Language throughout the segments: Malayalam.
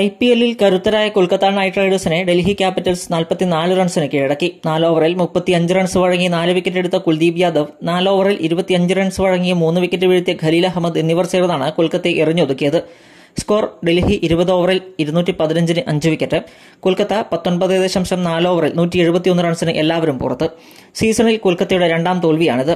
ഐ പി എല്ലിൽ കരുത്തരായ കൊൽക്കത്ത നൈറ്റ് റൈഡേഴ്സിനെ ഡൽഹി ക്യാപിറ്റൽസ് നാൽപ്പത്തിനാല് റൺസിന് കീഴടക്കി നാല് ഓവറിൽ മുപ്പത്തിയഞ്ച് റൺസ് വഴങ്ങി നാല് വിക്കറ്റ് എടുത്ത കുൽദീപ് യാദവ് നാല് ഓവറിൽ ഇരുപത്തിയഞ്ച് റൺസ് വഴങ്ങിയ മൂന്ന് വിക്കറ്റ് വീഴ്ത്തിയ ഖലീൽ അഹമ്മദ് എന്നിവർ ചേർന്നാണ് കൊൽക്കത്തയെ എറിഞ്ഞൊതുക്കിയത് സ്കോർ ഡൽഹി ഇരുപത് ഓവറിൽ ഇരുന്നൂറ്റി പതിനഞ്ചിന് അഞ്ച് വിക്കറ്റ് കൊൽക്കത്ത പത്തൊൻപത് ദശാംശം നാല് ഓവറിൽ നൂറ്റി എഴുപത്തിയൊന്ന് റൺസിന് എല്ലാവരും പുറത്ത് സീസണിൽ കൊൽക്കത്തയുടെ രണ്ടാം തോൽവിയാണിത്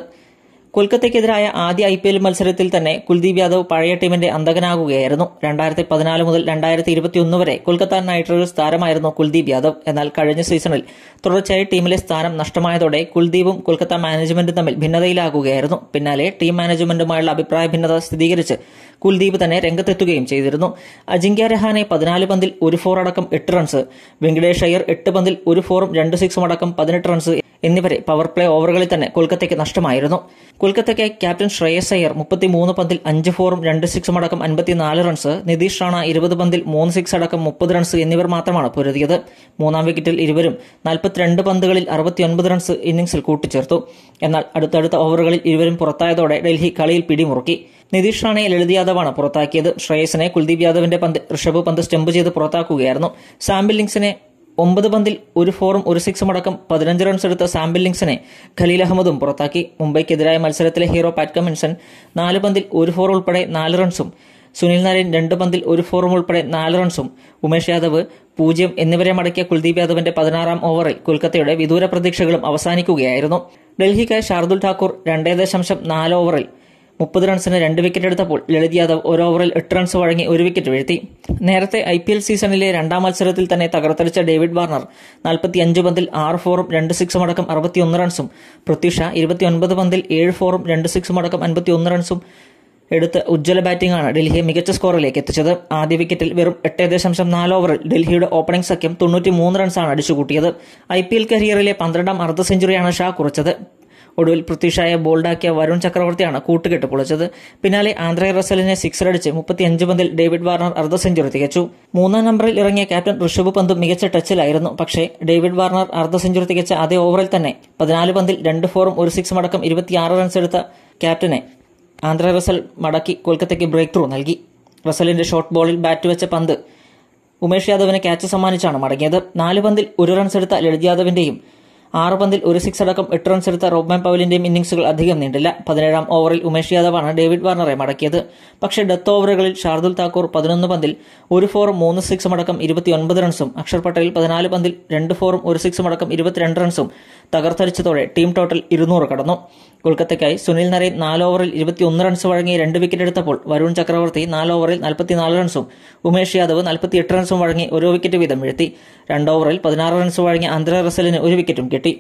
കൊൽക്കത്തയ്ക്കെതിരായ ആദ്യ ഐ പി എൽ മത്സരത്തിൽ തന്നെ കുൽദീപ് യാദവ് പഴയ ടീമിന്റെ അന്തകനാകുകയായിരുന്നു രണ്ടായിരത്തി പതിനാല് മുതൽ രണ്ടായിരത്തി ഇരുപത്തിയൊന്ന് വരെ കൊൽക്കത്ത നൈറ്റ് റൈഡേഴ്സ് താരമായിരുന്നു കുൽദീപ് യാദവ് എന്നാൽ കഴിഞ്ഞ സീസണിൽ തുടർച്ചയായി ടീമിലെ സ്ഥാനം നഷ്ടമായതോടെ കുൽദീപും കൊൽക്കത്ത മാനേജ്മെന്റും തമ്മിൽ ഭിന്നതയിലാകുകയായിരുന്നു പിന്നാലെ ടീം മാനേജ്മെന്റുമായുള്ള അഭിപ്രായ ഭിന്നത സ്ഥിരീകരിച്ച് കുൽദീപ് തന്നെ രംഗത്തെത്തുകയും ചെയ്തിരുന്നു അജിങ്ക്യ രഹാനെ പതിനാല് പന്തിൽ ഒരു ഫോർ അടക്കം എട്ട് റൺസ് വെങ്കടേഷ് അയ്യർ എട്ട് പന്തിൽ ഒരു ഫോറും രണ്ട് സിക്സും അടക്കം പതിനെട്ട് റൺസ് എന്നിവരെ പവർ പ്ലേ ഓവറുകളിൽ തന്നെ കൊൽക്കത്തയ്ക്ക് നഷ്ടമായിരുന്നു കൊൽക്കത്തയ്ക്ക് ക്യാപ്റ്റൻ ശ്രേയസ് അയ്യർ മുപ്പത്തിമൂന്ന് പന്തിൽ അഞ്ച് ഫോറും രണ്ട് സിക്സും അടക്കം അൻപത്തിനാല് റൺസ് നിതീഷ് റാണ ഇരുപത് പന്തിൽ മൂന്ന് സിക്സ് അടക്കം മുപ്പത് റൺസ് എന്നിവർ മാത്രമാണ് പൊരുതിയത് മൂന്നാം വിക്കറ്റിൽ ഇരുവരും നാൽപ്പത്തിരണ്ട് പന്തുകളിൽ അറുപത്തിയൊൻപത് റൺസ് ഇന്നിംഗ്സിൽ കൂട്ടിച്ചേർത്തു എന്നാൽ അടുത്തടുത്ത ഓവറുകളിൽ ഇരുവരും പുറത്തായതോടെ ഡൽഹി കളിയിൽ പിടിമുറുക്കി നിതീഷ് റാണയെ ലളിത് യാദവാണ് പുറത്താക്കിയത് ശ്രേയസിനെ കുൽദീപ് യാദവിന്റെ പന്ത് ഋഷഭ് പന്ത് സ്റ്റംപ് ചെയ്ത് പുറത്താക്കുകയായിരുന്നു സാമ്പിൾ ലിങ്സിനെ ഒമ്പത് പന്തിൽ ഒരു ഫോറും ഒരു സിക്സും അടക്കം പതിനഞ്ച് റൺസ് എടുത്ത സാംബില്ലിങ്സിനെ ഖലീൽ അഹമ്മദും പുറത്താക്കി മുംബൈക്കെതിരായ മത്സരത്തിലെ ഹീറോ പാറ്റ് കമിൻസൺ നാല് പന്തിൽ ഒരു ഫോർ ഉൾപ്പെടെ നാല് റൺസും സുനിൽ നാരൻ രണ്ട് പന്തിൽ ഒരു ഫോറും ഉൾപ്പെടെ നാല് റൺസും ഉമേഷ് യാദവ് പൂജ്യം എന്നിവരെ മടക്കിയ കുൽദീപ് യാദവിന്റെ പതിനാറാം ഓവറിൽ കൊൽക്കത്തയുടെ വിദൂര പ്രതീക്ഷകളും അവസാനിക്കുകയായിരുന്നു ഡൽഹിക്കായി ഷാർദുൽ ഠാക്കൂർ രണ്ടേ ദശാംശം നാല് ഓവറിൽ മുപ്പത് റൺസിന് രണ്ട് വിക്കറ്റ് എടുത്തപ്പോൾ ലളിത് യാദവ് ഒരു ഓവറിൽ എട്ട് റൺസ് വഴങ്ങി ഒരു വിക്കറ്റ് വീഴ്ത്തി നേരത്തെ ഐ പി എൽ സീസണിലെ രണ്ടാം മത്സരത്തിൽ തന്നെ തകർത്തടിച്ച ഡേവിഡ് വാർണർ നാൽപ്പത്തി അഞ്ച് പന്തിൽ ആറ് ഫോറും രണ്ട് സിക്സും അടക്കം അറുപത്തിയൊന്ന് റൺസും പ്രത്യുഷ ഇരുപത്തിയൊൻപത് പന്തിൽ ഏഴ് ഫോറും രണ്ട് സിക്സും അടക്കം അൻപത്തിയൊന്ന് റൺസും എടുത്ത് ഉജ്ജ്വല ബാറ്റിംഗാണ് ഡൽഹിയെ മികച്ച സ്കോറിലേക്ക് എത്തിച്ചത് ആദ്യ വിക്കറ്റിൽ വെറും എട്ട് ദശാംശം നാല് ഓവറിൽ ഡൽഹിയുടെ ഓപ്പണിംഗ് സഖ്യം തൊണ്ണൂറ്റി മൂന്ന് റൺസാണ് അടിച്ചുകൂട്ടിയത് ഐ പി എൽ കരിയറിലെ പന്ത്രണ്ടാം അർദ്ധ സെഞ്ചുറിയാണ് ഷാ കുറിച്ചത് ഒടുവിൽ പൃഥ്വിഷായെ ബോൾഡാക്കിയ വരുൺ ചക്രവർത്തിയാണ് കൂട്ടുകെട്ട് പൊളിച്ചത് പിന്നാലെ ആന്ധ്രേ റസലിനെ അടിച്ച് മുപ്പത്തിയഞ്ച് പന്തിൽ ഡേവിഡ് വാർണർ അർദ്ധ സെഞ്ചുറി തികച്ചു മൂന്നാം നമ്പറിൽ ഇറങ്ങിയ ക്യാപ്റ്റൻ ഋഷഭ് പന്ത് മികച്ച ടച്ചിലായിരുന്നു പക്ഷേ ഡേവിഡ് വാർണർ അർദ്ധ സെഞ്ചുറി തികച്ച അതേ ഓവറിൽ തന്നെ പതിനാല് പന്തിൽ രണ്ട് ഫോറും ഒരു സിക്സും അടക്കം ഇരുപത്തിയാറ് റൺസ് എടുത്ത ക്യാപ്റ്റനെ ആന്ധ്ര റസൽ മടക്കി കൊൽക്കത്തയ്ക്ക് ബ്രേക്ക് ത്രൂ നൽകി റസലിന്റെ ഷോർട്ട് ബോളിൽ ബാറ്റ് വെച്ച പന്ത് ഉമേഷ് യാദവിനെ ക്യാച്ച് സമ്മാനിച്ചാണ് മടങ്ങിയത് നാല് പന്തിൽ ഒരു റൺസ് എടുത്ത ലളിത് യാദവിന്റെയും ആറ് പന്തിൽ ഒരു സിക്സ് അടക്കം എട്ട് റൺസ് എടുത്ത റോബ്മാൻ പവലിന്റെയും ഇന്നിംഗ്സുകൾ അധികം നീണ്ടില്ല പതിനേഴാം ഓവറിൽ ഉമേഷ് യാദവാണ് ഡേവിഡ് വാർണറെ മടക്കിയത് പക്ഷേ ഡെത്ത് ഓവറുകളിൽ ഷാർദുൽ താക്കൂർ പതിനൊന്ന് പന്തിൽ ഒരു ഫോറും മൂന്ന് സിക്സും അടക്കം ഇരുപത്തിയൊൻപത് റൺസും അക്ഷർ പട്ടേൽ പതിനാല് പന്തിൽ രണ്ട് ഫോറും ഒരു സിക്സും അടക്കം ഇരുപത്തിരണ്ട് റൺസും തകർത്തരിച്ചതോടെ ടീം ടോട്ടൽ ഇരുന്നൂറ് കടന്നു കൊൽക്കത്തയ്ക്കായി സുനിൽ നരേൻ നാല് ഓവറിൽ ഇരുപത്തിയൊന്ന് റൺസ് വഴങ്ങി രണ്ട് വിക്കറ്റ് എടുത്തപ്പോൾ വരുൺ ചക്രവർത്തി നാല് ഓവറിൽ നാൽപ്പത്തിനാല് റൺസും ഉമേഷ് യാദവ് നാൽപ്പത്തിയെട്ട് റൺസും വഴങ്ങി ഓരോ വിക്കറ്റ് വീതം വീഴ്ത്തി രണ്ട് ഓവറിൽ പതിനാറ് റൺസ് വഴങ്ങി അന്തര റസലിന് ഒരു വിക്കറ്റും കിട്ടി